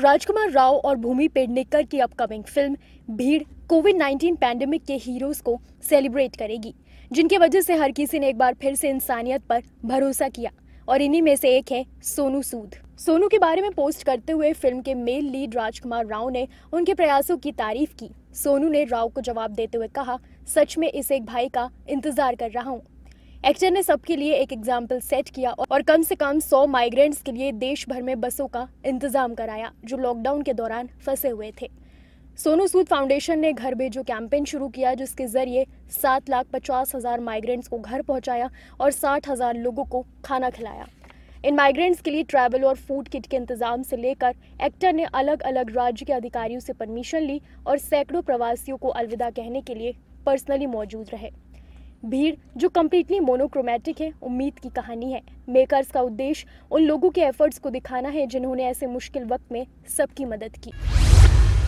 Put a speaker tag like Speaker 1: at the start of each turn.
Speaker 1: राजकुमार राव और भूमि पेडनेकर की upcoming film Bheed Covid 19 pandemic के हीरोज को सेलिब्रेट करेगी जिनके वजह से हर किसी ने एक बार फिर से इंसानियत पर भरोसा किया और इन्हीं में से एक है सोनू सूद सोनू के बारे में पोस्ट करते हुए फिल्म के मेल लीड राजकुमार राव ने उनके प्रयासों की तारीफ की सोनू ने राव को जवाब देते हुए कहा सच में इस एक भाई का इंतजार कर रहा हूँ एक्टर ने सबके लिए एक एग्जाम्पल सेट किया और कम से कम 100 माइग्रेंट्स के लिए देश भर में बसों का इंतजाम कराया जो लॉकडाउन के दौरान फंसे हुए थे सोनू सूद फाउंडेशन ने घर भेजो कैंपेन शुरू किया जिसके जरिए सात लाख पचास हज़ार माइग्रेंट्स को घर पहुंचाया और साठ हज़ार लोगों को खाना खिलाया इन माइग्रेंट्स के लिए ट्रैवल और फूड किट के इंतजाम से लेकर एक्टर ने अलग अलग राज्य के अधिकारियों से परमिशन ली और सैकड़ों प्रवासियों को अलविदा कहने के लिए पर्सनली मौजूद रहे भीड़ जो कम्प्लीटली मोनोक्रोमेटिक है उम्मीद की कहानी है मेकर्स का उद्देश्य उन लोगों के एफर्ट्स को दिखाना है जिन्होंने ऐसे मुश्किल वक्त में सबकी मदद की